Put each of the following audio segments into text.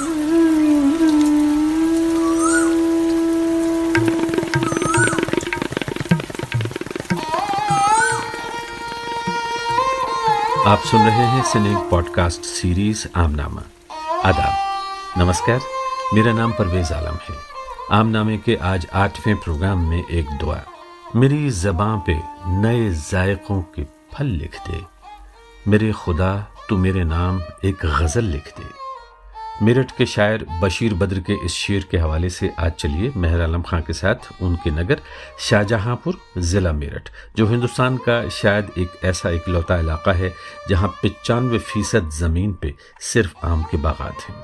आप सुन रहे हैं सिने पॉडकास्ट सीरीज आमनामा आदाब नमस्कार मेरा नाम परवेज आलम है आमनामे के आज आठवें प्रोग्राम में एक दुआ मेरी जबां पे नए जायकों के फल लिख दे मेरे खुदा तू मेरे नाम एक गज़ल लिख दे मेरठ के शायर बशीर बद्र के इस शेर के हवाले से आज चलिए मेहर आलम खां के साथ उनके नगर शाहजहांपुर ज़िला मेरठ जो हिंदुस्तान का शायद एक ऐसा इकलौता इलाका है जहां पचानवे फीसद ज़मीन पे सिर्फ आम के बागात हैं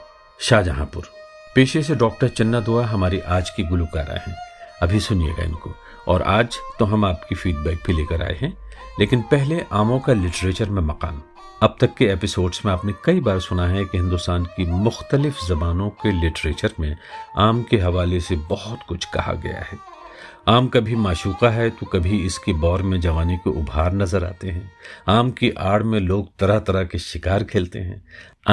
शाहजहांपुर पेशे से डॉक्टर चन्ना दुआ हमारी आज की गुलकारा हैं अभी सुनिएगा इनको और आज तो हम आपकी फीडबैक भी लेकर आए हैं लेकिन पहले आमों का लिटरेचर में मकान अब तक के एपिसोड्स में आपने कई बार सुना है कि हिंदुस्तान की मुख्तलिफ ज़बानों के लिटरेचर में आम के हवाले से बहुत कुछ कहा गया है आम कभी माशूका है तो कभी इसके बौर में जवानी के उभार नज़र आते हैं आम की आड़ में लोग तरह तरह के शिकार खेलते हैं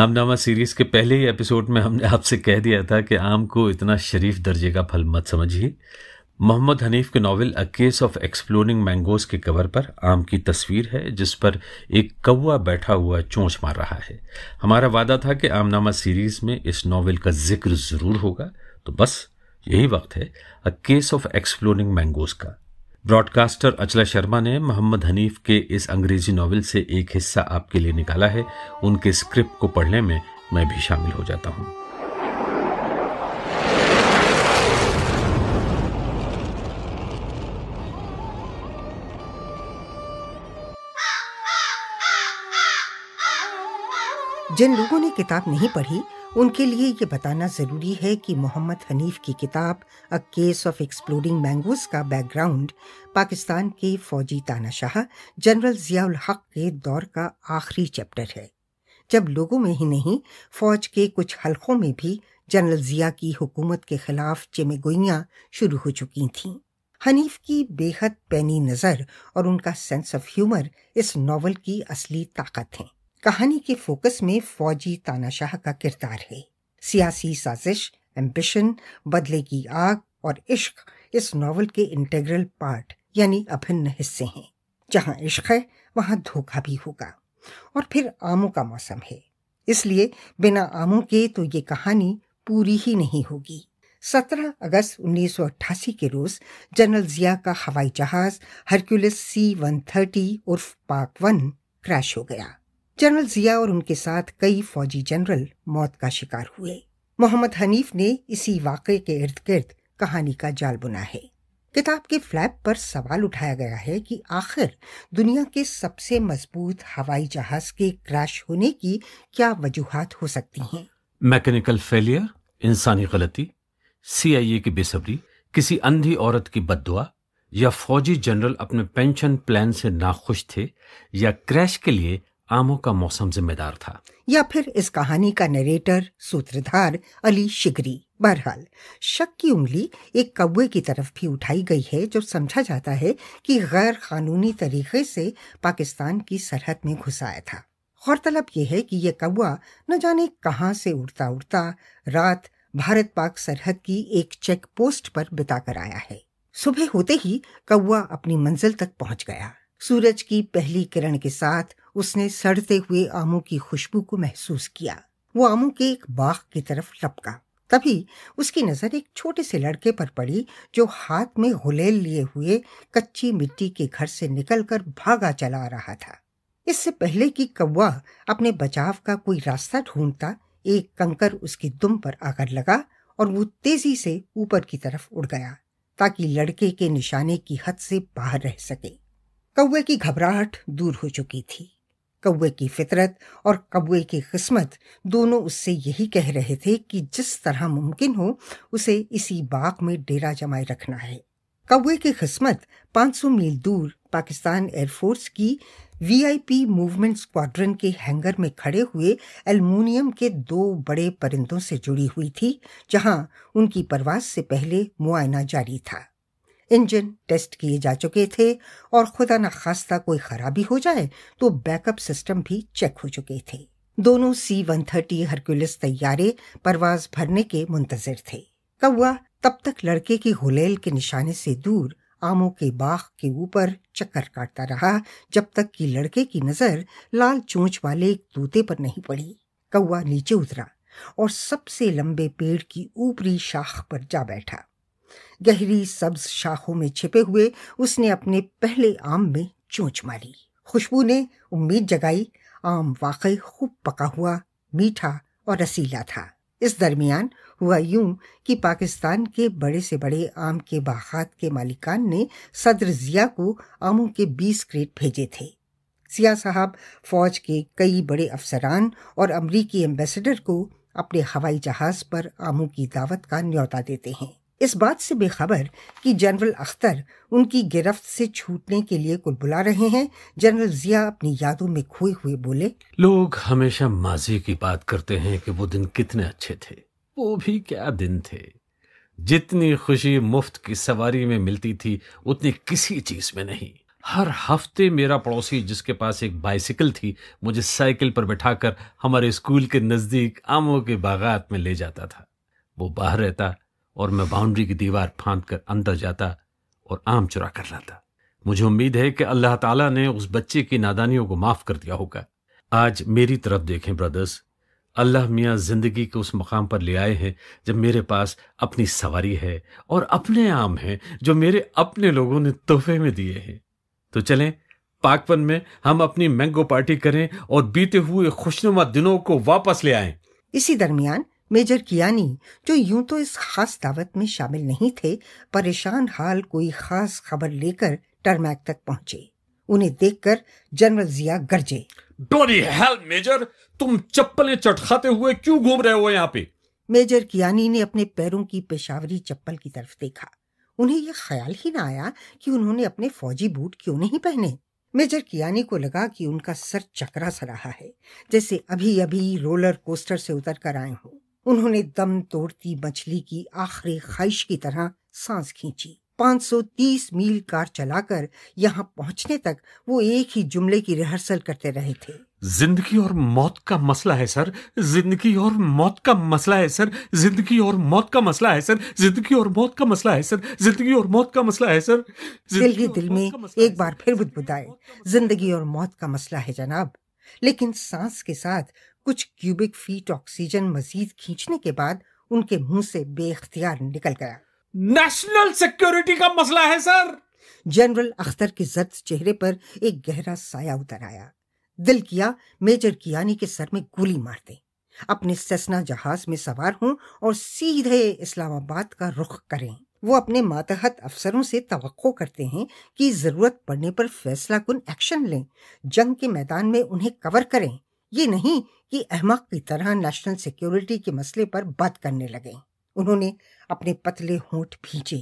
आमनामा सीरीज़ के पहले ही एपिसोड में हमने आपसे कह दिया था कि आम को इतना शरीफ दर्जे का फल मत समझिए मोहम्मद हनीफ के novel a case of exploring mangoes के कवर पर आम की तस्वीर है जिस पर एक कौआ बैठा हुआ चोंच मार रहा है हमारा वादा था कि आमनामा सीरीज में इस नावल का जिक्र जरूर होगा तो बस यही वक्त है a case of exploring mangoes का ब्रॉडकास्टर अचला शर्मा ने मोहम्मद हनीफ के इस अंग्रेजी नावल से एक हिस्सा आपके लिए निकाला है उनके स्क्रिप्ट को पढ़ने में मैं भी शामिल हो जाता हूँ जिन लोगों ने किताब नहीं पढ़ी उनके लिए ये बताना ज़रूरी है कि मोहम्मद हनीफ की किताब a case of exploring mangoes का बैकग्राउंड पाकिस्तान के फौजी तानाशाह जनरल जियाउल हक के दौर का आखिरी चैप्टर है जब लोगों में ही नहीं फौज के कुछ हलकों में भी जनरल जिया की हुकूमत के खिलाफ चेमेगोइयाँ शुरू हो चुकी थीं हनीफ की बेहद पैनी नज़र और उनका सेंस ऑफ ह्यूमर इस नावल की असली ताकत हैं कहानी के फोकस में फौजी तानाशाह का किरदार है सियासी साजिश एम्बिशन बदले की आग और इश्क इस नॉवल के इंटेग्रल पार्ट यानी अभिन्न हिस्से हैं जहां इश्क है वहां धोखा भी होगा और फिर आमों का मौसम है इसलिए बिना आमों के तो ये कहानी पूरी ही नहीं होगी 17 अगस्त 1988 के रोज जनरल जिया का हवाई जहाज हरक्यूलिस सी वन थर्टी उर्फ पाक वन क्रैश हो गया जनरल जिया और उनके साथ कई फौजी जनरल मौत का शिकार हुए मोहम्मद हनीफ ने इसी वाकये के इर्द गिर्द कहानी का जाल बुना है किताब के फ्लैप पर सवाल उठाया गया है कि आखिर दुनिया के सबसे मजबूत हवाई जहाज के क्रैश होने की क्या वजूहत हो सकती हैं मैकेनिकल फेलियर इंसानी गलती सीआईए की बेसब्री किसी अंधी औरत की बददुआ या फौजी जनरल अपने पेंशन प्लान से नाखुश थे या क्रैश के लिए आमों का मौसम जिम्मेदार था या फिर इस कहानी का नरेटर सूत्रधार अली शिगरी बहरहाल शक की उंगली एक कौए की तरफ भी उठाई गई है जो समझा जाता है कि गैर कानूनी तरीके से पाकिस्तान की सरहद में घुस आया था गौरतलब यह है कि यह कौआ न जाने कहां से उड़ता उड़ता रात भारत पाक सरहद की एक चेक पोस्ट पर बिता कर आया है सुबह होते ही कौआ अपनी मंजिल तक पहुंच गया सूरज की पहली किरण के साथ उसने सड़ते हुए आमों की खुशबू को महसूस किया वो आमों के एक बाग की तरफ लपका तभी उसकी नजर एक छोटे से लड़के पर पड़ी जो हाथ में हुलेल लिए हुए कच्ची मिट्टी के घर से निकलकर भागा चला रहा था इससे पहले कि कौवा अपने बचाव का कोई रास्ता ढूंढता एक कंकर उसकी दुम पर आकर लगा और वो तेजी से ऊपर की तरफ उड़ गया ताकि लड़के के निशाने की हद से बाहर रह सके कौवे की घबराहट दूर हो चुकी थी कौए की फितरत और कौए की किस्मत दोनों उससे यही कह रहे थे कि जिस तरह मुमकिन हो उसे इसी बाग में डेरा जमाए रखना है कौए की किस्मत 500 मील दूर पाकिस्तान एयरफोर्स की वीआईपी मूवमेंट स्क्वाड्रन के हैंगर में खड़े हुए एल्यूमिनियम के दो बड़े परिंदों से जुड़ी हुई थी जहां उनकी परवास से पहले मुआयना जारी था इंजन टेस्ट किए जा चुके थे और खुदा न खास्ता कोई खराबी हो जाए तो बैकअप सिस्टम भी चेक हो चुके थे दोनों सी वन थर्टी हरक्यूलिस तैयारे परवाज भरने के मुंतजर थे कौआ तब तक लड़के की हुलेल के निशाने से दूर आमों के बाग के ऊपर चक्कर काटता रहा जब तक कि लड़के की नजर लाल चोंच वाले एक तोते पर नहीं पड़ी कौआ नीचे उतरा और सबसे लंबे पेड़ की ऊपरी शाख पर जा बैठा गहरी सब्ज शाखों में छिपे हुए उसने अपने पहले आम में चोंच मारी खुशबू ने उम्मीद जगाई आम वाकई खूब पका हुआ मीठा और रसीला था इस दरमियान हुआ यूं कि पाकिस्तान के बड़े से बड़े आम के बागात के मालिकान ने सदर जिया को आमों के बीस क्रेट भेजे थे सिया साहब फौज के कई बड़े अफसरान और अमरीकी एम्बेसडर को अपने हवाई जहाज पर आमों की दावत का न्यौता देते हैं इस बात से बेखबर कि जनरल अख्तर उनकी गिरफ्त से छूटने के लिए कुल बुला रहे हैं जनरल जिया अपनी यादों में खोए हुए बोले लोग हमेशा माजी की बात करते हैं कि वो दिन कितने अच्छे थे वो भी क्या दिन थे जितनी खुशी मुफ्त की सवारी में मिलती थी उतनी किसी चीज में नहीं हर हफ्ते मेरा पड़ोसी जिसके पास एक बाइसिकल थी मुझे साइकिल पर बैठाकर हमारे स्कूल के नज़दीक आमों के बागात में ले जाता था वो बाहर रहता और मैं बाउंड्री की दीवार फांद कर अंदर जाता और आम चुरा कर लाता मुझे उम्मीद है कि अल्लाह ताला ने उस बच्चे की नादानियों को माफ कर दिया होगा आज मेरी तरफ देखें ब्रदर्स अल्लाह मियाँ जिंदगी के उस मकाम पर ले आए हैं जब मेरे पास अपनी सवारी है और अपने आम हैं जो मेरे अपने लोगों ने तोहफे में दिए हैं तो चलें पाकपन में हम अपनी मैंगो पार्टी करें और बीते हुए खुशनुमा दिनों को वापस ले आए इसी दरमियान मेजर कियानी जो यूं तो इस खास दावत में शामिल नहीं थे परेशान हाल कोई खास खबर लेकर टर्मैक तक पहुंचे उन्हें देखकर जनरल जिया गरजे ब्लडी हेल मेजर तुम चप्पलें चटखाते हुए क्यों घूम रहे हो यहाँ पे मेजर कियानी ने अपने पैरों की पेशावरी चप्पल की तरफ देखा उन्हें यह ख्याल ही ना आया कि उन्होंने अपने फौजी बूट क्यों नहीं पहने मेजर कियानी को लगा कि उनका सर चकरा सा रहा है जैसे अभी अभी रोलर कोस्टर से उतर कर आए हों उन्होंने दम तोड़ती मछली की आखिरी ख्वाहिश की तरह सांस खींची 530 मील कार चलाकर यहाँ पहुँचने तक वो एक ही जुमले की रिहर्सल करते रहे थे जिंदगी और मौत का मसला है सर जिंदगी और मौत का मसला है सर जिंदगी और मौत का मसला है सर जिंदगी और मौत का मसला है सर जिंदगी और मौत का मसला है सर दिल ही दिल में एक बार फिर बुदबुदाए जिंदगी और मौत का मसला है जनाब लेकिन सांस के साथ कुछ क्यूबिक फीट ऑक्सीजन मजीद खींचने के बाद उनके मुंह से बेख्तियार निकल गया नेशनल सिक्योरिटी का मसला है सर जनरल अख्तर के जर्द चेहरे पर एक गहरा साया उतर आया दिल किया मेजर कियानी के सर में गोली मार दे अपने सेसना जहाज में सवार हूँ और सीधे इस्लामाबाद का रुख करें वो अपने मातहत अफसरों से तो करते हैं कि ज़रूरत पड़ने पर फैसला कुन एक्शन लें जंग के मैदान में उन्हें कवर करें ये नहीं कि अहमक की तरह नेशनल सिक्योरिटी के मसले पर बात करने लगे उन्होंने अपने पतले होंठ भींचे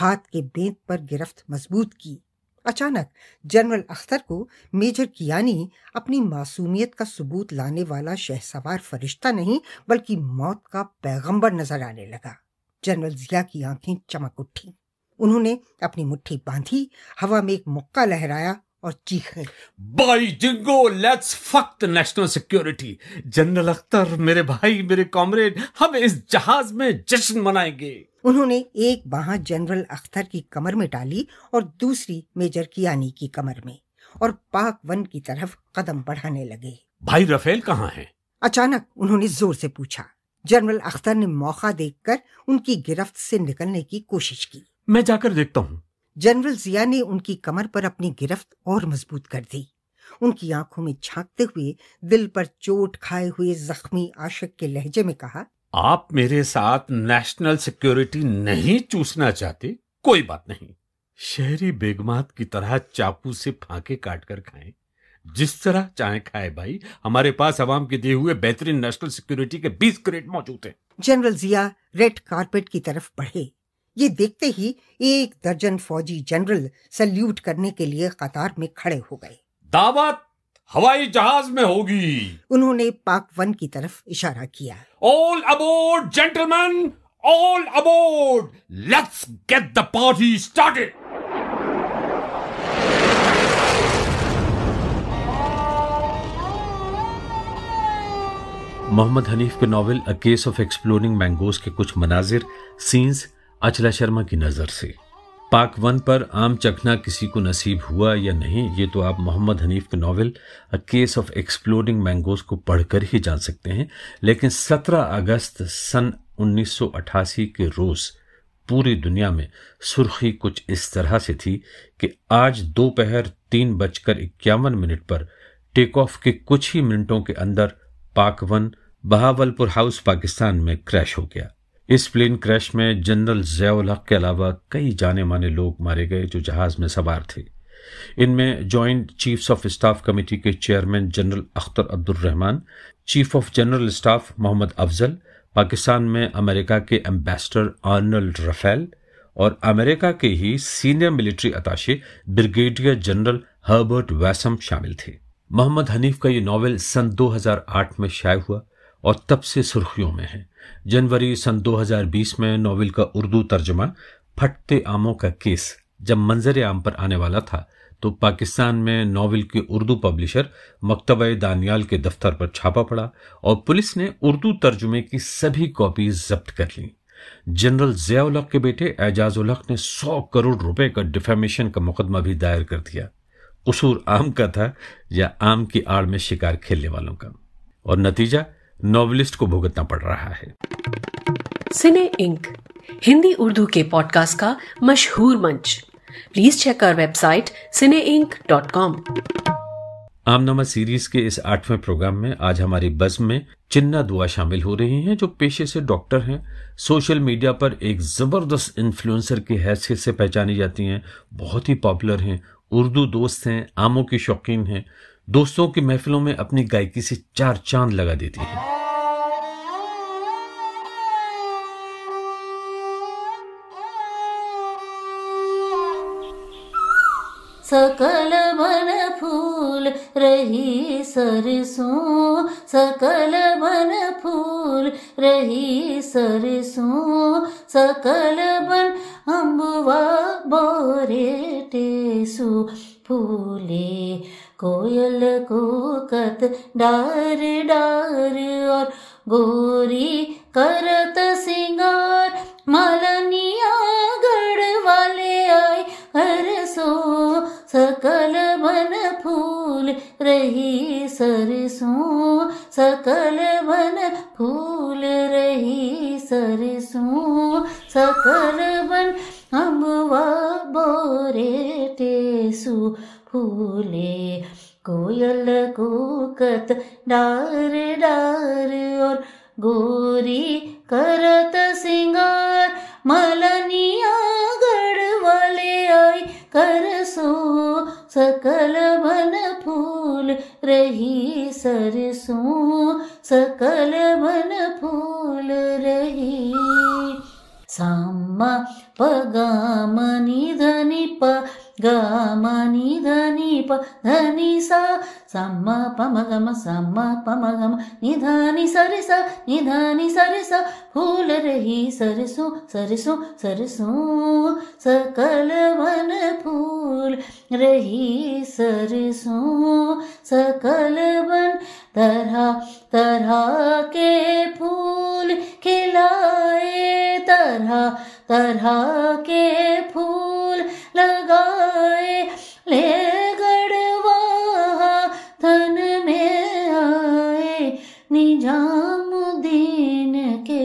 हाथ के बेंत पर गिरफ्त मजबूत की अचानक जनरल अख्तर को मेजर कियानी अपनी मासूमियत का सबूत लाने वाला शहसवार फरिश्ता नहीं बल्कि मौत का पैगंबर नजर आने लगा जनरल जिया की आंखें चमक उठी उन्होंने अपनी मुट्ठी बांधी हवा में एक मुक्का लहराया और चीखे by jingo let's fuck the national security general Akhtar मेरे भाई मेरे कॉमरेड हम इस जहाज में जश्न मनाएंगे उन्होंने एक बाह जनरल अख्तर की कमर में डाली और दूसरी मेजर कियानी की कमर में और पाक वन की तरफ कदम बढ़ाने लगे भाई रफेल कहाँ है अचानक उन्होंने जोर से पूछा जनरल अख्तर ने मौका देखकर उनकी गिरफ्त से निकलने की कोशिश की मैं जाकर देखता हूँ जनरल जिया ने उनकी कमर पर अपनी गिरफ्त और मजबूत कर दी उनकी आंखों में झांकते हुए दिल पर चोट खाए हुए जख्मी आशक के लहजे में कहा आप मेरे साथ नेशनल सिक्योरिटी नहीं चूसना चाहते कोई बात नहीं शहरी बेगमात की तरह चाकू से फांके काट कर खाए जिस तरह चाहे खाए भाई हमारे पास आवाम के दिए हुए बेहतरीन नेशनल सिक्योरिटी के बीस ग्रेड मौजूद हैं जनरल जिया रेड कारपेट की तरफ बढ़े ये देखते ही एक दर्जन फौजी जनरल सल्यूट करने के लिए कतार में खड़े हो गए दावत हवाई जहाज में होगी उन्होंने पाक वन की तरफ इशारा किया all aboard gentleman all aboard let's get the party started Mohammed Hanif के novel a case of exploring mangoes के कुछ मनाजिर सीन्स अचला शर्मा की नज़र से पाक वन पर आम चखना किसी को नसीब हुआ या नहीं ये तो आप मोहम्मद हनीफ के novel a case of exploding mangoes को पढ़कर ही जान सकते हैं लेकिन 17 अगस्त सन 1988 के रोज़ पूरी दुनिया में सुर्खी कुछ इस तरह से थी कि आज दोपहर तीन बजकर इक्यावन मिनट पर टेक ऑफ के कुछ ही मिनटों के अंदर पाक वन बहावलपुर हाउस पाकिस्तान में क्रैश हो गया इस प्लेन क्रैश में जनरल जयाउल हक के अलावा कई जाने माने लोग मारे गए जो जहाज में सवार थे इनमें joint chiefs of staff committee के chairman general Akhtar Rahman chief of general staff Mohammad Afzal Pakistan में अमेरिका के एम्बेसडर आर्नल्ड रफेल और अमेरिका के ही senior military attache brigadier general Herbert Wassom शामिल थे मोहम्मद हनीफ का ये नॉवल सन 2008 में शाये हुआ और तब से सुर्खियों में है जनवरी सन 2020 में नावल का उर्दू तर्जमा फटते आमों का केस जब मंजर आम पर आने वाला था तो पाकिस्तान में नावल के उर्दू पब्लिशर मकतब दानियाल के दफ्तर पर छापा पड़ा और पुलिस ने उर्दू तर्जुमे की सभी कॉपी जब्त कर ली जनरल जयाउल के बेटे एजाज उलक ने सौ करोड़ रुपए का डिफेमेशन का मुकदमा भी दायर कर दिया कसूर आम का था या आम की आड़ में शिकार खेलने वालों का और नतीजा नॉवलिस्ट को भुगतना पड़ रहा है सिने इंक हिंदी उर्दू के पॉडकास्ट का मशहूर मंच please check our website Cine Ink dot com आमनामा सीरीज के इस आठवें प्रोग्राम में आज हमारी बस में चिन्ना दुआ शामिल हो रही हैं जो पेशे से डॉक्टर हैं सोशल मीडिया पर एक ज़बरदस्त इन्फ्लुएंसर की हैसियत से पहचानी जाती हैं बहुत ही पॉपुलर हैं उर्दू दोस्त हैं आमों की शौकीन हैं दोस्तों की महफिलों में अपनी गायकी से चार चांद लगा देती हैं सकल बन फूल रही सरसों सकल बन फूल रही सरसों सकल बन अम्बुआ बोरे टेसु फूले कोयल कोकत डार डार और गोरी करत सिंगार मल रही सरसों सकल वन फूल रही सरसों सकल वन अब बोरे टेसु फूले कोयल कूकत डार डार और गोरी करत सिंगार मल रही सकल सरसो फूल रही सामा प गा मनि प गा प धनि सा సమ్మ పమగమ సమ్మ పమగమ నిధాని సరిస నిధాని సరిస फूल रही सरसों सरसों सरसों सकल वन फूल रही सरसों सकल वन तरह तरह के फूल खिलाए तरह तरह के फूल लगाए ले दीन के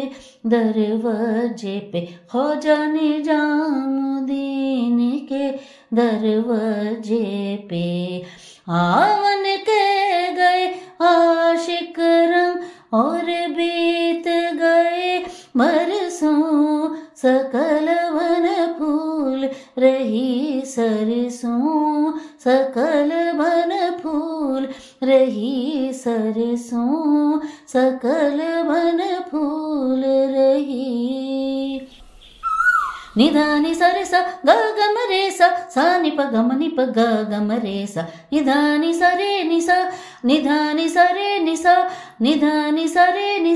दरवाजे पे हो खौजा निजामुद्दीन के दरवाजे पे आवन के गए आशिक रंग और बीत गए बरसों सकल वन फूल रही सरसों सकल वन फूल रही सरे सो सकलभूल री निधानी सरे स गमरे सनिप गम निप गम रे स निधानी सरे निधान सरे निधानी सरे नि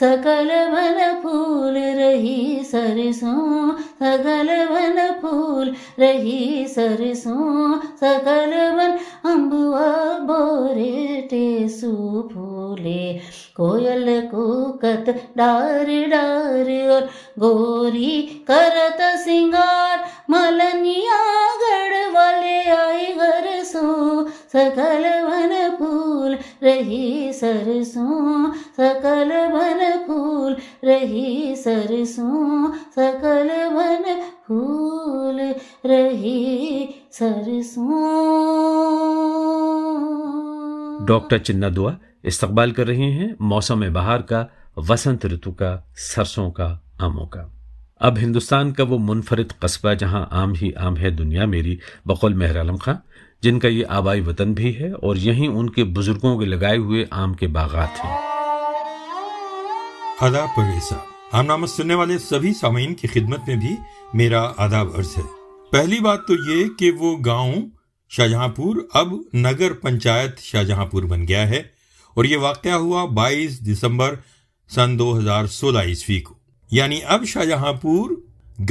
सकल भन फूल रही सरसों सकल भन फूल रही सरसों सकल भन अम्बुआ बोरे टेसू फूले कोयल कोकत डार डार और गोरी करत सिंगार मलनिया गढ़ वाले आई घर सो सकल वन फूल रही सरसों सकल वन फूल रही सरसों सकल वन फूल रही सरसों डॉक्टर चिन्ना दुआ इस्तकबाल कर रहे हैं मौसम बहार का वसंत ऋतु का सरसों का आमों का अब हिंदुस्तान का वो मुनफरद कस्बा जहां आम ही आम है दुनिया मेरी बकौल मेहर आलम खां जिनका ये आबाई वतन भी है और यहीं उनके बुजुर्गों के लगाए हुए आम के बागात हैं आदाब परवेसा सुनने वाले सभी सामीन की खिदमत में भी मेरा आदाब अर्ज है पहली बात तो ये कि वो गांव शाहजहांपुर अब नगर पंचायत शाहजहांपुर बन गया है और ये वाक़ हुआ 22 दिसंबर सन 2016 ईस्वी को यानी अब शाहजहांपुर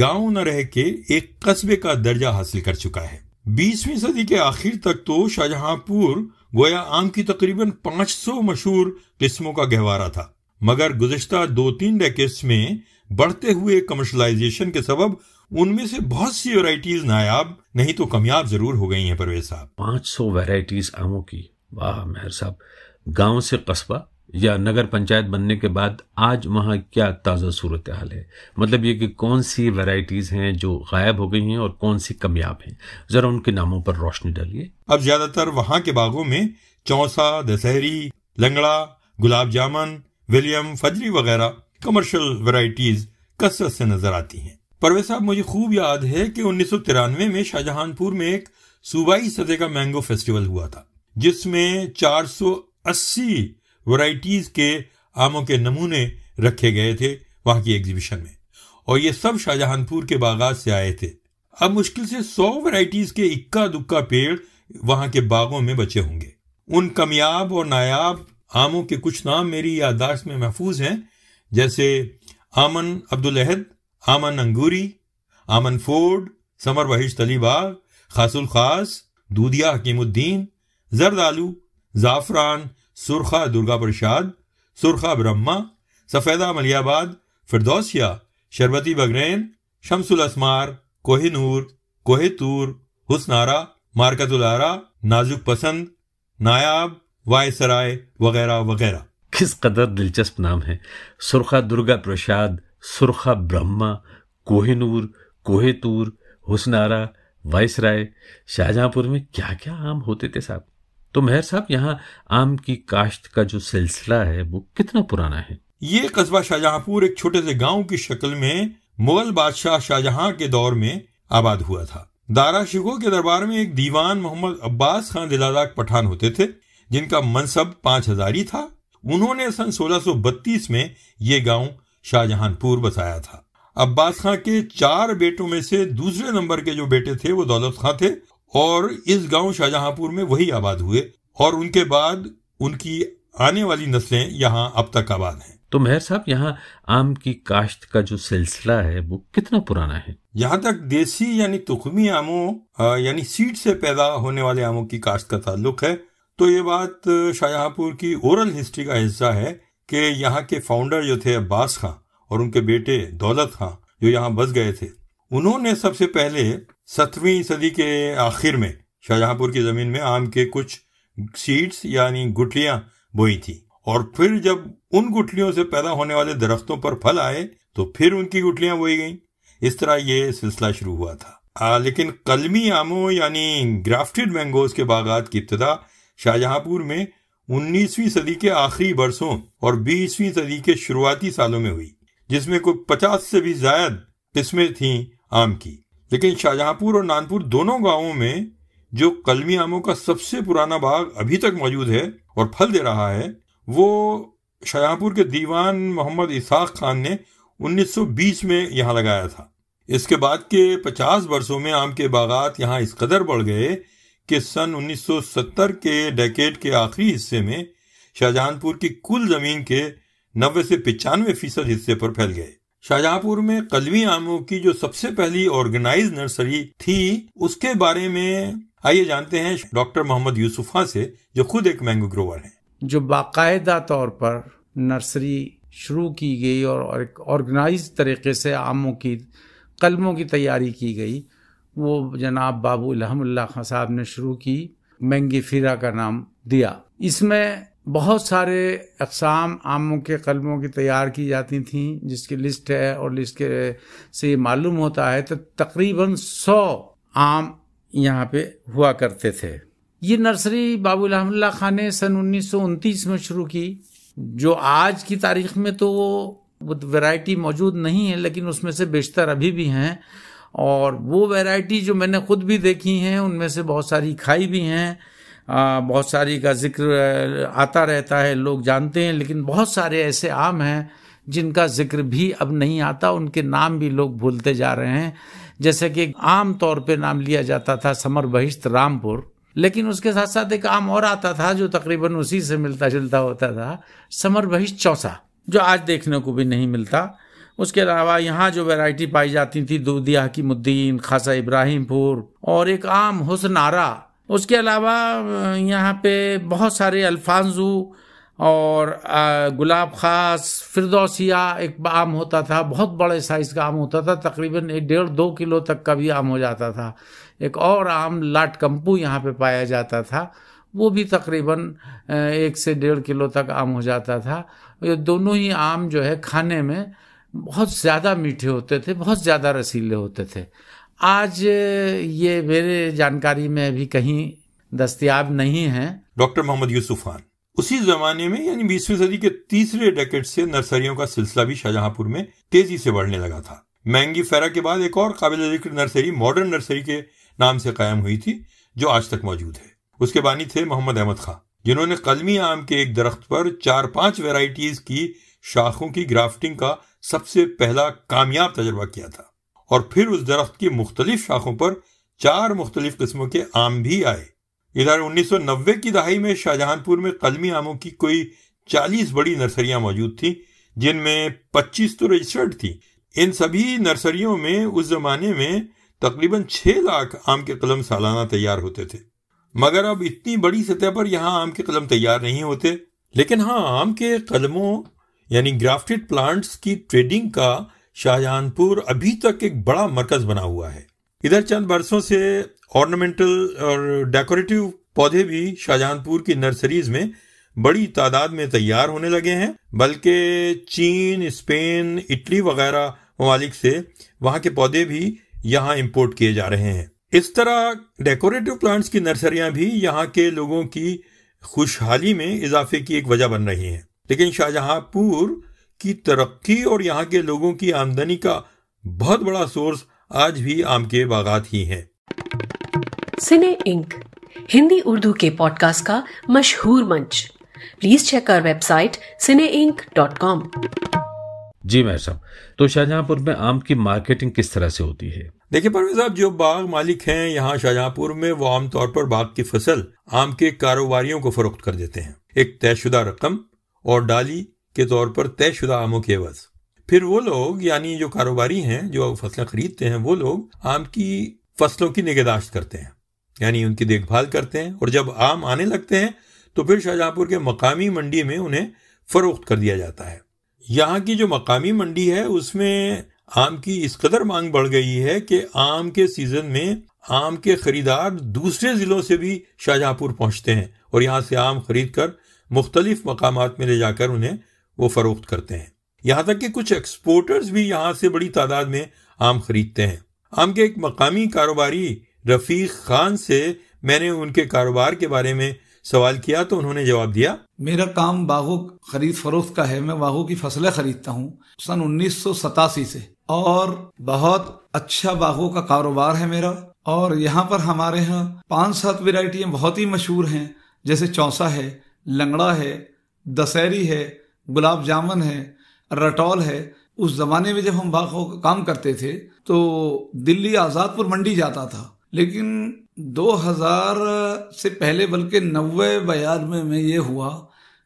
गांव न रह के एक कस्बे का दर्जा हासिल कर चुका है बीसवीं सदी के आखिर तक तो शाहजहांपुर गोया आम की तकरीबन 500 मशहूर किस्मों का गहवारा था मगर गुजश्ता दो तीन डेकेट्स में बढ़ते हुए कमर्शलाइजेशन के सबब उनमें से बहुत सी वैरायटीज नायाब नहीं तो कमयाब जरूर हो गई हैं परवेज साहब 500 वैरायटीज आमों की वाह मेहर साहब गांव से कस्बा या नगर पंचायत बनने के बाद आज वहाँ क्या ताज़ा सूरत हाल है मतलब ये कि कौन सी वैरायटीज़ हैं जो गायब हो गई हैं और कौन सी कमयाब हैं ज़रा उनके नामों पर रोशनी डालिए अब ज़्यादातर वहाँ के बागों में चौसा दशहरी लंगड़ा गुलाब जामुन विलियम फजरी वगैरह कमर्शल वैरायटीज़ कसरत से नज़र आती हैं परवेज साहब मुझे खूब याद है कि उन्नीस में शाहजहांपुर में एक सूबाई सतह का मैंगो फेस्टिवल हुआ था जिसमें 480 वराइटीज के आमों के नमूने रखे गए थे वहां की एग्जीबिशन में और ये सब शाहजहानपुर के बागात से आए थे अब मुश्किल से सौ वराइटीज के इक्का दुक्का पेड़ वहां के बागों में बचे होंगे उन कमयाब और नायाब आमों के कुछ नाम मेरी याददाश्त में महफूज हैं जैसे आमन अब्दुल अहद आमन अंगूरी आमन फोर्ड समर बहिश तलीबाग खासुल खास दूधिया हकीमुद्दीन जरदालू जाफरान सुरखा दुर्गा प्रसाद सुरखा ब्रह्मा सफेदा मलियाबाद फिरदौसिया शरबती बगरेन शमसुल असमार कोहिनूर कोहेतूर हुसनारा मार्कतुलारा नाजुक पसंद नायाब वायसराय वगैरह वगैरह किस कदर दिलचस्प नाम है सुरखा दुर्गा प्रसाद सुरखा ब्रह्मा कोहिनूर कोहेतूर हुसनारा वायसराय शाहजहांपुर में क्या क्या आम होते थे साहब तो मेहर साहब यहाँ आम की काश्त का जो सिलसिला है वो कितना पुराना है ये कस्बा शाहजहांपुर एक छोटे से गांव की शक्ल में मुगल बादशाह शाहजहां के दौर में आबाद हुआ था दारा शिको के दरबार में एक दीवान मोहम्मद अब्बास खान दिलादा पठान होते थे जिनका मनसब पांच हजारी था उन्होंने सन 1632 में ये गांव शाहजहांपुर बसाया था अब्बास खां के चार बेटों में से दूसरे नंबर के जो बेटे थे वो दौलत खां थे और इस गांव शाहजहांपुर में वही आबाद हुए और उनके बाद उनकी आने वाली नस्लें यहाँ अब तक आबाद हैं तो मेहर साहब यहाँ आम की काश्त का जो सिलसिला है वो कितना पुराना है यहाँ तक देसी यानी तुखमी आमों यानी सीड से पैदा होने वाले आमों की काश्त का ताल्लुक है तो ये बात शाहजहांपुर की ओरल हिस्ट्री का हिस्सा है कि यहाँ के फाउंडर जो थे अब्बास खां और उनके बेटे दौलत खां जो यहाँ बस गए थे उन्होंने सबसे पहले सत्रहवीं सदी के आखिर में शाहजहांपुर की जमीन में आम के कुछ सीड्स यानी गुटलियां बोई थी और फिर जब उन गुटलियों से पैदा होने वाले दरख्तों पर फल आए तो फिर उनकी गुटलियां बोई गई इस तरह ये सिलसिला शुरू हुआ था आ, लेकिन कलमी आमों यानी ग्राफ्टेड मैंगोज के बागात की इब्तदा शाहजहांपुर में 19वीं सदी के आखिरी बरसों और 20वीं सदी के शुरुआती सालों में हुई जिसमें कोई 50 से भी ज्यादा किस्में थीं आम की लेकिन शाहजहांपुर और नानपुर दोनों गांवों में जो कलमी आमों का सबसे पुराना बाग अभी तक मौजूद है और फल दे रहा है वो शाहजहांपुर के दीवान मोहम्मद इसाक खान ने 1920 में यहाँ लगाया था इसके बाद के 50 वर्षों में आम के बागात यहाँ इस कदर बढ़ गए कि सन 1970 के डेकेड के आखिरी हिस्से में शाहजहांपुर की कुल जमीन के नब्बे से पचानवे फीसद हिस्से पर फैल गए शाहजहांपुर में कलवी आमों की जो सबसे पहली ऑर्गेनाइज नर्सरी थी उसके बारे में आइए जानते हैं डॉक्टर मोहम्मद यूसुफा से जो खुद एक मैंगो ग्रोवर हैं जो बाकायदा तौर पर नर्सरी शुरू की गई और एक ऑर्गेनाइज तरीके से आमों की कलमों की तैयारी की गई वो जनाब बाबू अलहमल्ला खां साहब ने शुरू की मैंगी फिरा का नाम दिया इसमें बहुत सारे अकसाम आमों के कलमों की तैयार की जाती थी जिसकी लिस्ट है और लिस्ट के से ये मालूम होता है तो तकरीबन सौ आम यहाँ पे हुआ करते थे ये नर्सरी बाबू रहमल्ला खान ने सन उन्नीस में शुरू की जो आज की तारीख में तो वो वैरायटी मौजूद नहीं है लेकिन उसमें से बेशतर अभी भी हैं और वो वैरायटी जो मैंने खुद भी देखी हैं उनमें से बहुत सारी खाई भी हैं बहुत सारी का जिक्र आता रहता है लोग जानते हैं लेकिन बहुत सारे ऐसे आम हैं जिनका जिक्र भी अब नहीं आता उनके नाम भी लोग भूलते जा रहे हैं जैसे कि आम तौर पे नाम लिया जाता था समर बहिष्ठ रामपुर लेकिन उसके साथ साथ एक आम और आता था जो तकरीबन उसी से मिलता जुलता होता था समर बहिष्ठ चौसा जो आज देखने को भी नहीं मिलता उसके अलावा यहाँ जो वैरायटी पाई जाती थी दूधिया की मुद्दीन खासा इब्राहिमपुर और एक आम हुसनारा उसके अलावा यहाँ पे बहुत सारे अल्फांजू और गुलाब खास फिरदौसिया एक आम होता था बहुत बड़े साइज़ का आम होता था तकरीबन एक डेढ़ दो किलो तक का भी आम हो जाता था एक और आम लाट यहाँ पे पाया जाता था वो भी तकरीबन एक से डेढ़ किलो तक आम हो जाता था ये दोनों ही आम जो है खाने में बहुत ज़्यादा मीठे होते थे बहुत ज़्यादा रसीले होते थे आज ये मेरे जानकारी में अभी कहीं दस्तियाब नहीं है डॉक्टर मोहम्मद यूसुफ खान उसी जमाने में यानी बीसवीं सदी के तीसरे डेकेट से नर्सरियों का सिलसिला भी शाहजहांपुर में तेजी से बढ़ने लगा था महंगी फेरा के बाद एक और काबिल जिक्र नर्सरी मॉडर्न नर्सरी के नाम से कायम हुई थी जो आज तक मौजूद है उसके बानी थे मोहम्मद अहमद खां जिन्होंने कलमी आम के एक दरख्त पर चार पांच वेराइटीज की शाखों की ग्राफ्टिंग का सबसे पहला कामयाब तजर्बा किया था और फिर उस दरख्त की मुख्तलिफ शाखों पर चार मुख्तलिफ किस्मों के आम भी आए इधर 1990 की दहाई में शाहजहानपुर में कलमी आमों की कोई 40 बड़ी नर्सरियां मौजूद थी जिनमें 25 तो रजिस्टर्ड थी इन सभी नर्सरियों में उस जमाने में तकरीबन 6 लाख आम के कलम सालाना तैयार होते थे मगर अब इतनी बड़ी सतह पर यहाँ आम के कलम तैयार नहीं होते लेकिन हाँ आम के कलमों यानी ग्राफ्टेड प्लांट्स की ट्रेडिंग का शाहजहानपुर अभी तक एक बड़ा मरकज बना हुआ है इधर चंद बरसों से ऑर्नामेंटल और डेकोरेटिव पौधे भी शाहजहानपुर की नर्सरीज में बड़ी तादाद में तैयार होने लगे हैं बल्कि चीन स्पेन इटली वगैरह ममालिक से वहां के पौधे भी यहाँ इम्पोर्ट किए जा रहे हैं इस तरह डेकोरेटिव प्लांट्स की नर्सरियां भी यहाँ के लोगों की खुशहाली में इजाफे की एक वजह बन रही हैं लेकिन शाहजहांपुर की तरक्की और यहाँ के लोगों की आमदनी का बहुत बड़ा सोर्स आज भी आम के बागात ही हैं। सिने इंक हिंदी उर्दू के पॉडकास्ट का मशहूर मंच please check our website Cine Ink dot com जी मैं साहब तो शाहजहांपुर में आम की मार्केटिंग किस तरह से होती है देखिए परवेज साहब जो बाग मालिक हैं यहाँ शाहजहांपुर में वो आमतौर पर बाग की फसल आम के कारोबारियों को फरोख्त कर देते हैं एक तयशुदा रकम और डाली के तौर पर तयशुदा आमों के अवज़ फिर वो लोग यानी जो कारोबारी हैं जो फसलें खरीदते हैं वो लोग आम की फसलों की निगहदाश्त करते हैं यानी उनकी देखभाल करते हैं और जब आम आने लगते हैं तो फिर शाहजहांपुर के मकामी मंडी में उन्हें फरोख्त कर दिया जाता है यहाँ की जो मकामी मंडी है उसमें आम की इस कदर मांग बढ़ गई है कि आम के सीजन में आम के खरीदार दूसरे जिलों से भी शाहजहांपुर पहुंचते हैं और यहाँ से आम खरीद कर मुख्तलिफ मकाम में ले जाकर उन्हें वो फरोख्त करते हैं यहाँ तक कि कुछ एक्सपोर्टर्स भी यहाँ से बड़ी तादाद में आम खरीदते हैं आम के एक मकामी कारोबारी रफीक खान से मैंने उनके कारोबार के बारे में सवाल किया तो उन्होंने जवाब दिया मेरा काम बाघो खरीद फरोख्त का है मैं बागों की फसलें खरीदता हूँ सन उन्नीस से और बहुत अच्छा बाघो का कारोबार है मेरा और यहाँ पर हमारे यहाँ पांच सात वेराइटियाँ बहुत ही मशहूर हैं जैसे चौसा है लंगड़ा है दशहरी है गुलाब जामुन है रटौल है उस जमाने में जब हम बाखों का काम करते थे तो दिल्ली आजादपुर मंडी जाता था लेकिन 2000 से पहले बल्कि नब्बे बयानवे में ये हुआ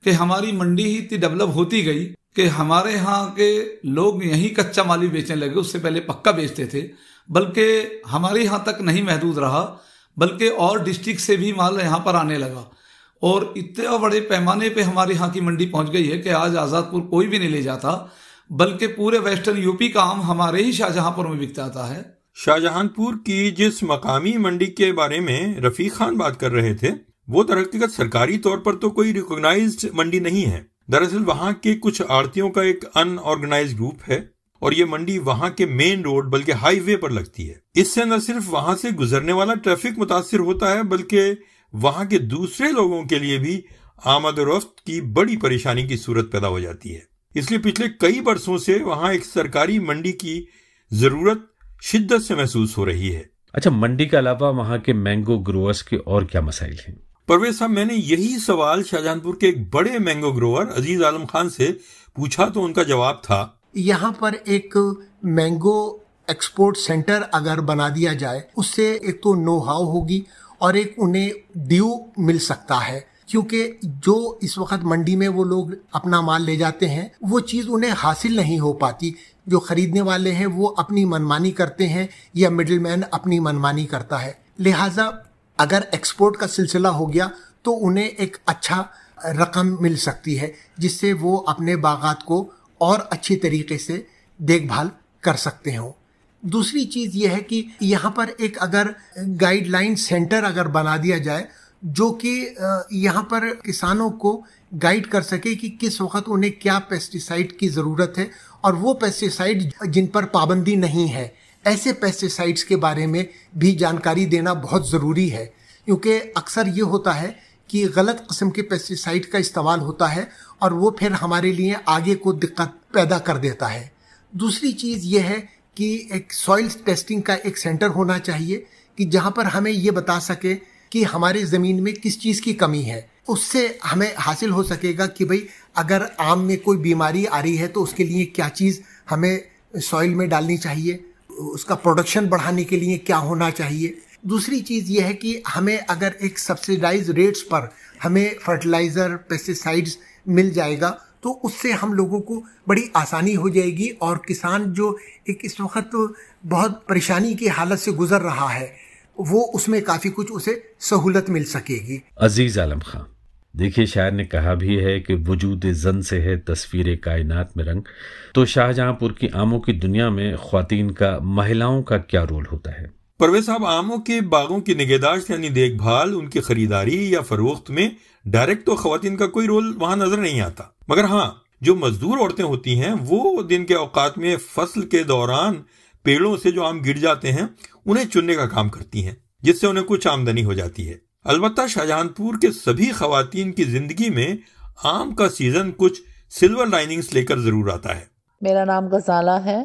कि हमारी मंडी ही इतनी डेवलप होती गई कि हमारे यहाँ के लोग यहीं कच्चा माली बेचने लगे उससे पहले पक्का बेचते थे बल्कि हमारे यहाँ तक नहीं महदूद रहा बल्कि और डिस्ट्रिक्ट से भी माल यहाँ पर आने लगा और इतने बड़े पैमाने पे हमारे यहाँ की मंडी पहुंच गई है कि आज आज़ादपुर कोई भी नहीं ले जाता बल्कि पूरे वेस्टर्न यूपी का आम हमारे ही शाहजहांपुर में बिकता आता है शाहजहांपुर की जिस मकामी मंडी के बारे में रफीक खान बात कर रहे थे वो दरअसल सरकारी तौर पर तो कोई रिकॉग्नाइज मंडी नहीं है दरअसल वहाँ के कुछ आड़तियों का एक अनऑर्गेनाइज ग्रुप है और ये मंडी वहाँ के मेन रोड बल्कि हाईवे पर लगती है इससे न सिर्फ वहाँ से गुजरने वाला ट्रैफिक मुतासर होता है बल्कि वहां के दूसरे लोगों के लिए भी आमद रफ्त की बड़ी परेशानी की सूरत पैदा हो जाती है इसलिए पिछले कई वर्षों से वहां एक सरकारी मंडी की जरूरत शिद्दत से महसूस हो रही है अच्छा मंडी के अलावा वहां के मैंगो ग्रोवर्स के और क्या मसाइल हैं परवेज साहब मैंने यही सवाल शाहजहानपुर के एक बड़े मैंगो ग्रोवर अजीज आलम खान से पूछा तो उनका जवाब था यहाँ पर एक मैंगो एक्सपोर्ट सेंटर अगर बना दिया जाए उससे एक तो नो हाउ होगी और एक उन्हें ड्यू मिल सकता है क्योंकि जो इस वक्त मंडी में वो लोग अपना माल ले जाते हैं वो चीज़ उन्हें हासिल नहीं हो पाती जो खरीदने वाले हैं वो अपनी मनमानी करते हैं या मिडिल मैन अपनी मनमानी करता है लिहाजा अगर एक्सपोर्ट का सिलसिला हो गया तो उन्हें एक अच्छा रकम मिल सकती है जिससे वो अपने बागात को और अच्छी तरीके से देखभाल कर सकते हों दूसरी चीज़ ये है कि यहाँ पर एक अगर गाइडलाइन सेंटर अगर बना दिया जाए जो कि यहाँ पर किसानों को गाइड कर सके कि किस वक्त उन्हें क्या पेस्टिसाइड की ज़रूरत है और वो पेस्टिसाइड जिन पर पाबंदी नहीं है ऐसे पेस्टिसाइड्स के बारे में भी जानकारी देना बहुत ज़रूरी है क्योंकि अक्सर ये होता है कि गलत कस्म के पेस्टिसाइड का इस्तेमाल होता है और वो फिर हमारे लिए आगे को दिक्कत पैदा कर देता है दूसरी चीज़ यह है कि एक सॉइल टेस्टिंग का एक सेंटर होना चाहिए कि जहाँ पर हमें ये बता सके कि हमारे ज़मीन में किस चीज़ की कमी है उससे हमें हासिल हो सकेगा कि भाई अगर आम में कोई बीमारी आ रही है तो उसके लिए क्या चीज़ हमें सॉइल में डालनी चाहिए उसका प्रोडक्शन बढ़ाने के लिए क्या होना चाहिए दूसरी चीज़ यह है कि हमें अगर एक सब्सिडाइज रेट्स पर हमें फर्टिलाइज़र पेस्टिसाइड्स मिल जाएगा तो उससे हम लोगों को बड़ी आसानी हो जाएगी और किसान जो एक इस वक्त बहुत परेशानी की हालत से गुजर रहा है वो उसमें काफ़ी कुछ उसे सहूलत मिल सकेगी अजीज़ आलम खान देखिए शायर ने कहा भी है कि वजूद जन से है तस्वीर कायनात में रंग तो शाहजहांपुर की आमों की दुनिया में ख़वातीन का महिलाओं का क्या रोल होता है परवेज साहब आमों के बागों की निगहदाश्त यानी देखभाल उनकी खरीदारी या फरोख्त में डायरेक्ट तो खातन का कोई रोल वहां नजर नहीं आता मगर हाँ जो मजदूर औरतें होती हैं वो दिन के औकात में फसल के दौरान पेड़ों से जो आम गिर जाते हैं उन्हें चुनने का काम करती हैं जिससे उन्हें कुछ आमदनी हो जाती है अलबत् शाहजहानपुर के सभी खातन की जिंदगी में आम का सीजन कुछ सिल्वर लाइनिंग्स लेकर जरूर आता है मेरा नाम गजाला है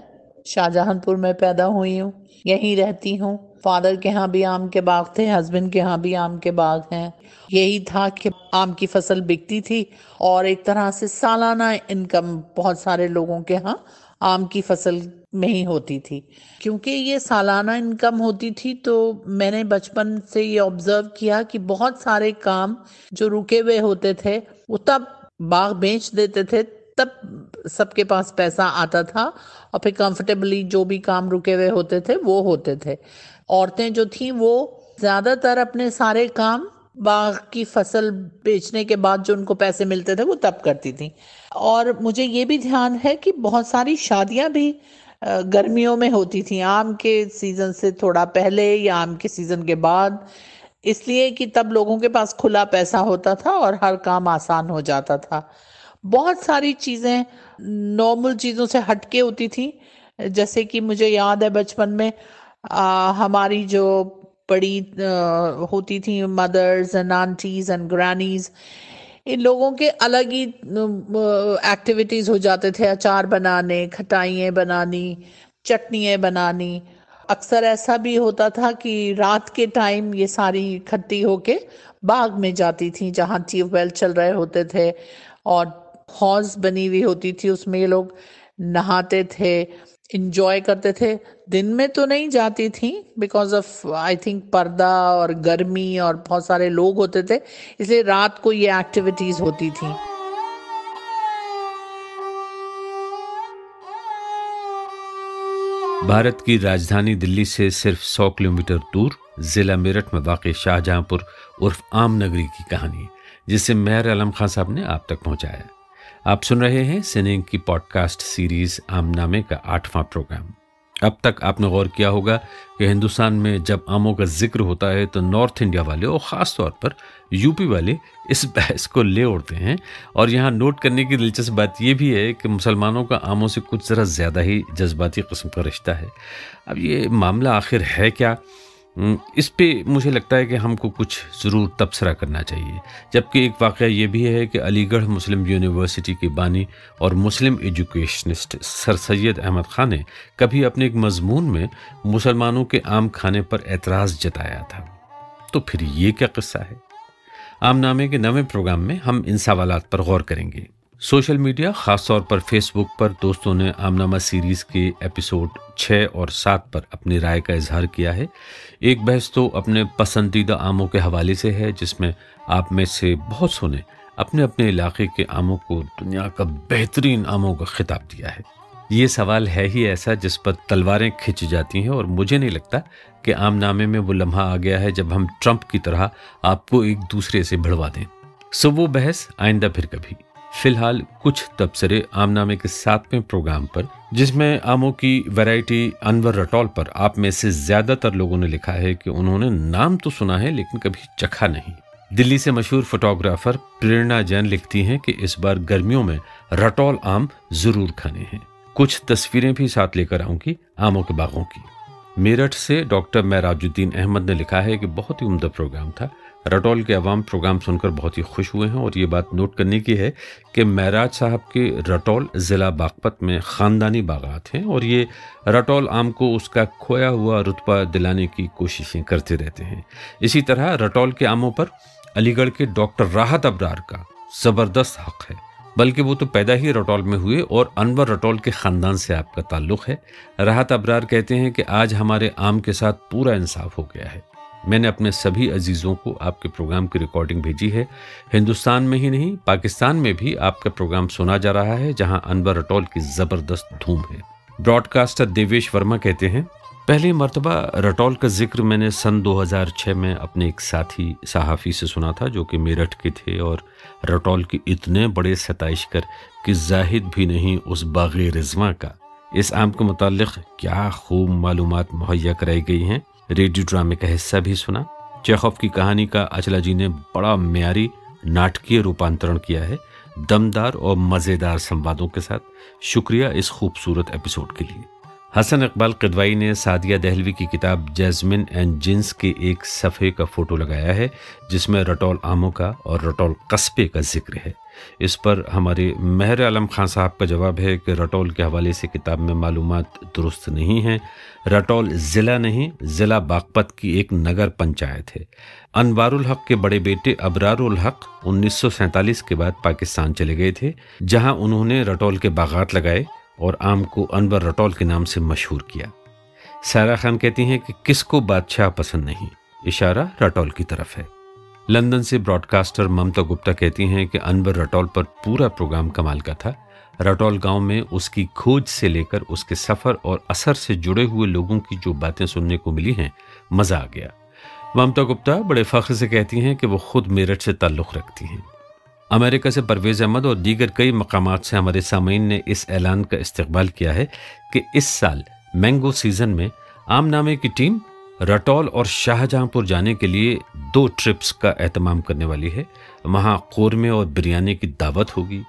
शाहजहांपुर में पैदा हुई हूँ यहीं रहती हूँ फादर के यहाँ भी आम के बाग थे हस्बैंड के यहाँ भी आम के बाग हैं यही था कि आम की फसल बिकती थी और एक तरह से सालाना इनकम बहुत सारे लोगों के यहाँ आम की फसल में ही होती थी क्योंकि ये सालाना इनकम होती थी तो मैंने बचपन से ये ऑब्जर्व किया कि बहुत सारे काम जो रुके हुए होते थे वो तब बाग बेच देते थे तब सबके पास पैसा आता था और फिर कंफर्टेबली जो भी काम रुके हुए होते थे वो होते थे औरतें जो थीं वो ज़्यादातर अपने सारे काम बाग की फसल बेचने के बाद जो उनको पैसे मिलते थे वो तब करती थी और मुझे ये भी ध्यान है कि बहुत सारी शादियां भी गर्मियों में होती थी आम के सीज़न से थोड़ा पहले या आम के सीज़न के बाद इसलिए कि तब लोगों के पास खुला पैसा होता था और हर काम आसान हो जाता था बहुत सारी चीज़ें नॉर्मल चीज़ों से हटके होती थी जैसे कि मुझे याद है बचपन में आ, हमारी जो बड़ी आ, होती थी mothers and aunties and grannies इन लोगों के अलग ही एक्टिविटीज़ हो जाते थे अचार बनाने खटाइयाँ बनानी चटनियाँ बनानी अक्सर ऐसा भी होता था कि रात के टाइम ये सारी इकट्ठी होके बाग में जाती थी जहाँ ट्यूबवेल चल रहे होते थे और हौज बनी हुई होती थी उसमें ये लोग नहाते थे इंजॉय करते थे दिन में तो नहीं जाती थी बिकॉज ऑफ आई थिंक पर्दा और गर्मी और बहुत सारे लोग होते थे इसलिए रात को ये एक्टिविटीज़ होती थी भारत की राजधानी दिल्ली से सिर्फ 100 किलोमीटर दूर जिला मेरठ में वाक़ शाहजहांपुर उर्फ आम नगरी की कहानी जिसे मेहर आलम खान साहब ने आप तक पहुंचाया आप सुन रहे हैं सिनेंग की पॉडकास्ट सीरीज आमनामे का आठवां प्रोग्राम अब तक आपने गौर किया होगा कि हिंदुस्तान में जब आमों का जिक्र होता है तो नॉर्थ इंडिया वाले और ख़ास तौर पर यूपी वाले इस बहस को ले उड़ते हैं और यहाँ नोट करने की दिलचस्प बात यह भी है कि मुसलमानों का आमों से कुछ ज़रा ज़्यादा ही जज्बाती कस्म का रिश्ता है अब ये मामला आखिर है क्या हम्म, इस पे मुझे लगता है कि हमको कुछ ज़रूर तबसरा करना चाहिए जबकि एक वाक़ ये भी है कि अलीगढ़ मुस्लिम यूनिवर्सिटी के बानी और Muslim educationist sir Syed Ahmad Khan ने कभी अपने एक मजमून में मुसलमानों के आम खाने पर एतराज़ जताया था तो फिर ये क्या क़स्सा है आम नामे के नवे प्रोग्राम में हम इन सवाल पर गौर करेंगे सोशल मीडिया खासतौर पर फेसबुक पर दोस्तों ने आमनामा सीरीज़ के एपिसोड छः और सात पर अपनी राय का इजहार किया है एक बहस तो अपने पसंदीदा आमों के हवाले से है जिसमें आप में से बहुत सोने अपने अपने इलाके के आमों को दुनिया का बेहतरीन आमों का खिताब दिया है ये सवाल है ही ऐसा जिस पर तलवारें खिंच जाती हैं और मुझे नहीं लगता कि आमनामे में वो लम्हा आ गया है जब हम ट्रंप की तरह आपको एक दूसरे से भिड़वा दें सो वो बहस आइंदा फिर कभी फिलहाल कुछ तबसरे आम नामे के सातवें प्रोग्राम पर जिसमें आमों की वैरायटी अनवर रटौल पर आप में से ज्यादातर लोगों ने लिखा है कि उन्होंने नाम तो सुना है लेकिन कभी चखा नहीं दिल्ली से मशहूर फोटोग्राफर प्रेरणा जैन लिखती हैं कि इस बार गर्मियों में रटौल आम जरूर खाने हैं कुछ तस्वीरें भी साथ लेकर आऊंगी आमों के बागों की मेरठ से डॉक्टर मैराजुद्दीन अहमद ने लिखा है कि बहुत ही उम्दा प्रोग्राम था रटौल के अवाम प्रोग्राम सुनकर बहुत ही खुश हुए हैं और ये बात नोट करने की है कि महराज साहब के रटौल ज़िला बागपत में ख़ानदानी बागात हैं और ये रटौल आम को उसका खोया हुआ रुतबा दिलाने की कोशिशें करते रहते हैं इसी तरह रटौल के आमों पर अलीगढ़ के डॉक्टर राहत अबरार का ज़बरदस्त हक है बल्कि वो तो पैदा ही रटौल में हुए और अनवर रटौल के ख़ानदान से आपका ताल्लुक़ है राहत अबरार कहते हैं कि आज हमारे आम के साथ पूरा इंसाफ हो गया है मैंने अपने सभी अजीज़ों को आपके प्रोग्राम की रिकॉर्डिंग भेजी है हिंदुस्तान में ही नहीं पाकिस्तान में भी आपका प्रोग्राम सुना जा रहा है जहां अनवर अटोल की ज़बरदस्त धूम है ब्रॉडकास्टर देवेश वर्मा कहते हैं पहली मरतबा रटौल का जिक्र मैंने सन 2006 में अपने एक साथी सहाफ़ी से सुना था जो कि मेरठ के थे और रटौल के इतने बड़े सतश कर कि जाहिद भी नहीं उस बाग रिजमा का इस आम के मुतल क्या खूब मालूम मुहैया कराई गई हैं रेडियो ड्रामे का हिस्सा भी सुना चेखव की कहानी का अचला जी ने बड़ा म्यारी नाटकीय रूपांतरण किया है दमदार और मज़ेदार संवादों के साथ शुक्रिया इस खूबसूरत एपिसोड के लिए हसन इकबाल कदवाई ने सादिया दहलवी की किताब जैस्मिन एंड जिन्स के एक सफ़े का फ़ोटो लगाया है जिसमें रटौल आमों का और रटौल कस्बे का जिक्र है इस पर हमारे महर आलम खान साहब का जवाब है कि रटौल के हवाले से किताब में मालूम दुरुस्त नहीं हैं रटौल ज़िला नहीं ज़िला बागपत की एक नगर पंचायत है अनवारुल हक के बड़े बेटे अबरारुल हक उन्नीस के बाद पाकिस्तान चले गए थे जहां उन्होंने रटौल के बागात लगाए और आम को अनवर रटौल के नाम से मशहूर किया सारा खान कहती हैं कि किसको बादशाह पसंद नहीं इशारा रटौल की तरफ है लंदन से ब्रॉडकास्टर ममता गुप्ता कहती हैं कि अनवर रटौल पर पूरा प्रोग्राम कमाल का था रटौल गांव में उसकी खोज से लेकर उसके सफ़र और असर से जुड़े हुए लोगों की जो बातें सुनने को मिली हैं मज़ा आ गया ममता गुप्ता बड़े फ़ख्र से कहती हैं कि वो खुद मेरठ से ताल्लुक़ रखती हैं अमेरिका से परवेज़ अहमद और दीगर कई मकाम से हमारे सामीन ने इस ऐलान का इस्तेबाल किया है कि इस साल मैंगो सीज़न में आम नामे की टीम रटौल और शाहजहांपुर जाने के लिए दो ट्रिप्स का अहतमाम करने वाली है वहाँ कौरमे और बिरयानी की दावत होगी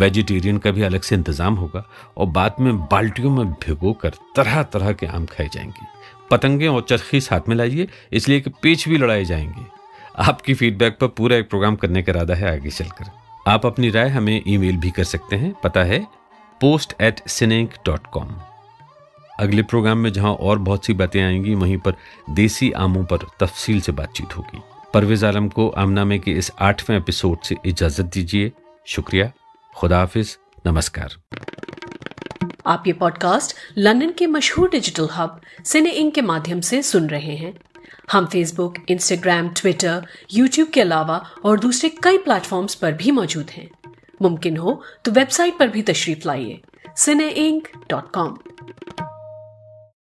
वेजिटेरियन का भी अलग से इंतज़ाम होगा और बाद में बाल्टियों में भिगो कर तरह तरह के आम खाए जाएंगे पतंगे और चरखी साथ में लाइए इसलिए कि पेच भी लड़ाए जाएंगे आपकी फीडबैक पर पूरा एक प्रोग्राम करने का इरादा है आगे चलकर आप अपनी राय हमें ईमेल भी कर सकते हैं पता है post at Cine Ink dot com अगले प्रोग्राम में जहां और बहुत सी बातें आएंगी वहीं पर देसी आमों पर तफसील से बातचीत होगी परवेज़ आलम को आमनामे के इस आठवें एपिसोड से इजाज़त दीजिए शुक्रिया हाफिज नमस्कार आप ये पॉडकास्ट लंदन के मशहूर डिजिटल हब सिने इंक के माध्यम से सुन रहे हैं हम फेसबुक इंस्टाग्राम ट्विटर यूट्यूब के अलावा और दूसरे कई प्लेटफॉर्म्स पर भी मौजूद हैं मुमकिन हो तो वेबसाइट पर भी तशरीफ लाइए सिने इंक डॉट कॉम